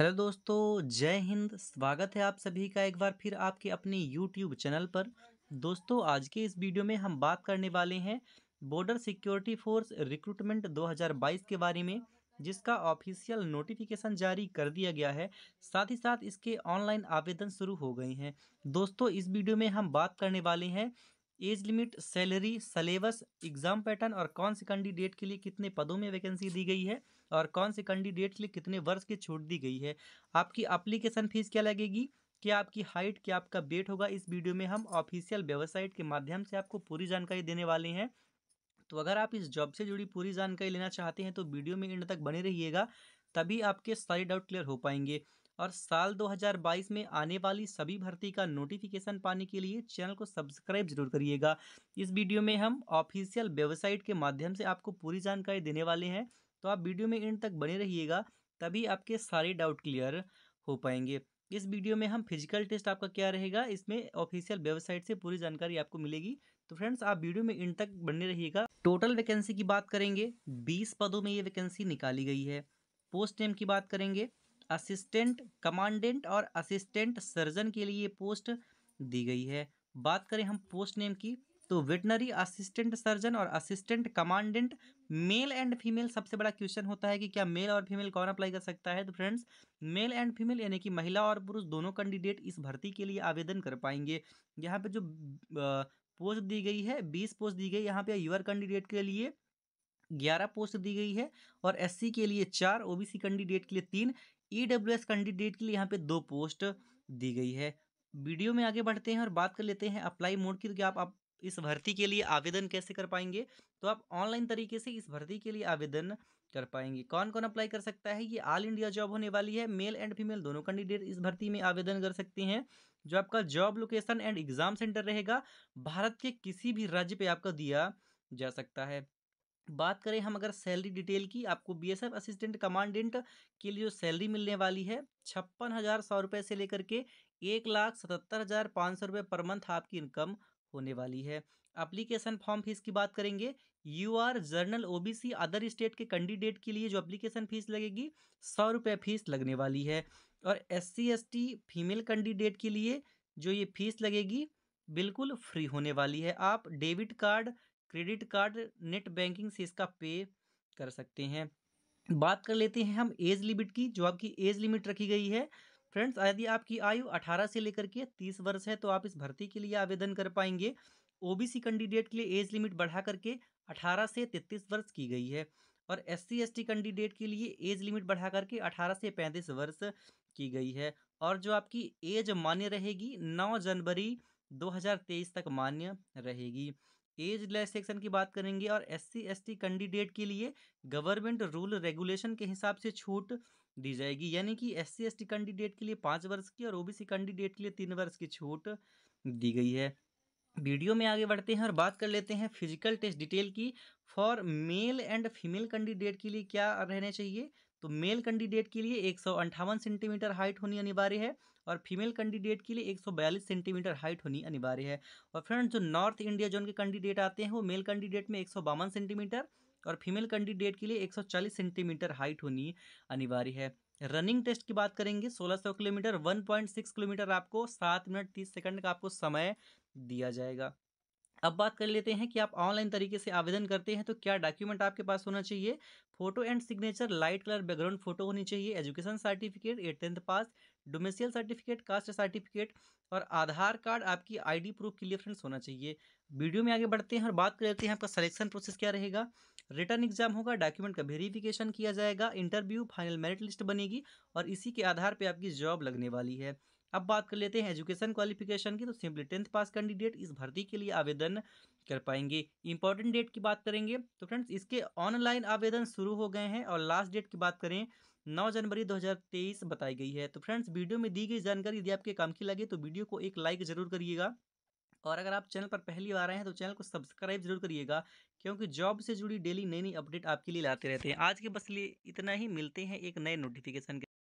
hello दोस्तों जय हिंद स्वागत है आप सभी का एक बार फिर आपके अपने यूट्यूब चैनल पर दोस्तों आज के इस वीडियो में हम बात करने वाले हैं बॉर्डर सिक्योरिटी फोर्स रिक्रूटमेंट 2022 के बारे में जिसका ऑफिशियल नोटिफिकेशन जारी कर दिया गया है साथ ही साथ इसके ऑनलाइन आवेदन शुरू हो गए हैं दोस्तों इस वीडियो में हम बात करने वाले हैं age limit salary syllabus exam pattern और कौन से कैंडिडेट के लिए कितने पदों में वैकेंसी दी गई है और कौन से कैंडिडेट के लिए कितने वर्ष की छूट दी गई है आपकी अप्लीकेशन फीस क्या लगेगी क्या आपकी हाइट क्या आपका वेट होगा इस वीडियो में हम ऑफिशियल वेबसाइट के माध्यम से आपको पूरी जानकारी देने वाले हैं तो अगर आप इस जॉब से जुड़ी पूरी जानकारी लेना चाहते हैं तो वीडियो में इंड तक बने रहिएगा तभी आपके सारे डाउट क्लियर हो पाएंगे और साल 2022 में आने वाली सभी भर्ती का नोटिफिकेशन पाने के लिए चैनल को सब्सक्राइब जरूर करिएगा इस वीडियो में हम ऑफिशियल वेबसाइट के माध्यम से आपको पूरी जानकारी देने वाले हैं तो आप वीडियो में एंड तक बने रहिएगा तभी आपके सारे डाउट क्लियर हो पाएंगे इस वीडियो में हम फिजिकल टेस्ट आपका क्या रहेगा इसमें ऑफिशियल वेबसाइट से पूरी जानकारी आपको मिलेगी तो फ्रेंड्स आप वीडियो में इन तक बने रहिएगा टोटल वैकेंसी की बात करेंगे 20 पदों में ये वैकेंसी निकाली गई है पोस्ट नेम की बात करेंगे असिस्टेंट कमांडेंट और असिस्टेंट सर्जन के लिए पोस्ट दी गई है बात करें हम पोस्ट नेम की तो वेटनरी असिस्टेंट सर्जन और assistant commandant male and female सबसे बड़ा क्वेश्चन होता है कि क्या मेल और फीमेल कौन अप्लाई कर सकता है तो फ्रेंड्स मेल एंड फीमेल यानी कि महिला और पुरुष दोनों कैंडिडेट इस भर्ती के लिए आवेदन कर पाएंगे यहाँ पे जो पोस्ट दी गई है बीस पोस्ट दी गई यहाँ पे युवर कैंडिडेट के लिए ग्यारह पोस्ट दी गई है और एससी के लिए चार ओबीसी कैंडिडेट के लिए तीन ईडब्ल्यू एस कैंडिडेट के लिए यहाँ पे दो पोस्ट दी गई है वीडियो में आगे बढ़ते हैं और बात कर लेते हैं अप्लाई मोड की तो आप, आप इस भर्ती के लिए आवेदन कैसे कर पाएंगे तो आप ऑनलाइन तरीके से इस भर्ती के लिए आवेदन कर पाएंगे कौन कौन अप्लाई कर सकता है ये ऑल इंडिया जॉब होने वाली है मेल एंड फीमेल दोनों कैंडिडेट इस भर्ती में आवेदन कर सकते हैं जो आपका job location and exam centre रहेगा भारत के किसी भी राज्य पे आपका दिया जा सकता है बात करें हम अगर सैलरी डिटेल की आपको बीएसएफ असिस्टेंट कमांडेंट के लिए जो सैलरी मिलने वाली है छप्पन हज़ार सौ रुपये से लेकर के एक लाख सतहत्तर हज़ार पाँच सौ रुपये पर मंथ आपकी इनकम होने वाली है अप्लीकेशन फॉर्म फीस की बात करेंगे यू आर जर्नल सी अदर स्टेट के कैंडिडेट के लिए जो अप्लीकेशन फीस लगेगी सौ रुपये फीस लगने वाली है और एस सी फीमेल कैंडिडेट के लिए जो ये फीस लगेगी बिल्कुल फ्री होने वाली है आप debit card credit card net banking से इसका पे कर सकते हैं बात कर लेते हैं हम एज लिमिट की जो आपकी एज लिमिट रखी गई है फ्रेंड्स यदि आपकी आयु 18 से लेकर के 30 वर्ष है तो आप इस भर्ती के लिए आवेदन कर पाएंगे ओबीसी कैंडिडेट के लिए एज लिमिट बढ़ा करके 18 से 33 वर्ष की गई है और एस सी कैंडिडेट के लिए एज लिमिट बढ़ा करके 18 से 35 वर्ष की गई है और जो आपकी एज मान्य रहेगी 9 जनवरी 2023 तक मान्य रहेगी एज लेस सेक्शन की बात करेंगे और एस सी कैंडिडेट के लिए गवर्नमेंट रूल रेगुलेशन के हिसाब से छूट दी जाएगी यानी कि एस सी कैंडिडेट के लिए पाँच वर्ष की और ओबीसी कैंडिडेट के लिए तीन वर्ष की छूट दी गई है वीडियो में आगे बढ़ते हैं और बात कर लेते हैं फिजिकल टेस्ट डिटेल की for male and female candidate के लिए क्या रहने चाहिए तो मेल कैंडिडेट के लिए एक सेंटीमीटर हाइट होनी अनिवार्य है और फीमेल कैंडिडेट के लिए 142 सेंटीमीटर हाइट होनी अनिवार्य है और फ्रेंड जो नॉर्थ इंडिया जोन के कैंडिडेट आते हैं वो मेल कैंडिडेट में एक सेंटीमीटर और फीमेल कैंडिडेट के लिए 140 सेंटीमीटर हाइट होनी अनिवार्य है रनिंग टेस्ट की बात करेंगे 1600 किलोमीटर 1.6 किलोमीटर आपको सात मिनट तीस सेकंड का आपको समय दिया जाएगा अब बात कर लेते हैं कि आप ऑनलाइन तरीके से आवेदन करते हैं तो क्या डॉक्यूमेंट आपके पास होना चाहिए photo and signature light colour background photo होनी चाहिए education certificate eight tenth pass domicile certificate caste certificate और आधार कार्ड आपकी आईडी प्रूफ के लिए फ्रेंड्स होना चाहिए वीडियो में आगे बढ़ते हैं और बात कर लेते हैं आपका सलेक्शन प्रोसेस क्या रहेगा रिटर्न एग्जाम होगा डॉक्यूमेंट का वेरीफिकेशन किया जाएगा इंटरव्यू फाइनल मेरिट लिस्ट बनेगी और इसी के आधार पर आपकी जॉब लगने वाली है अब बात कर लेते हैं एजुकेशन क्वालिफिकेशन की तो सिंपली टेंथ पास कैंडिडेट इस भर्ती के लिए आवेदन कर पाएंगे इंपॉर्टेंट डेट की बात करेंगे तो फ्रेंड्स इसके ऑनलाइन आवेदन शुरू हो गए हैं और लास्ट डेट की बात करें 9 जनवरी 2023 बताई गई है तो फ्रेंड्स वीडियो में दी गई जानकारी यदि आपके काम की लगे तो वीडियो को एक लाइक ज़रूर करिएगा और अगर आप चैनल पर पहली बार आए हैं तो चैनल को सब्सक्राइब जरूर करिएगा क्योंकि जॉब से जुड़ी डेली नई नई अपडेट आपके लिए लाते रहते हैं आज के बस लिए इतना ही मिलते हैं एक नए नोटिफिकेशन के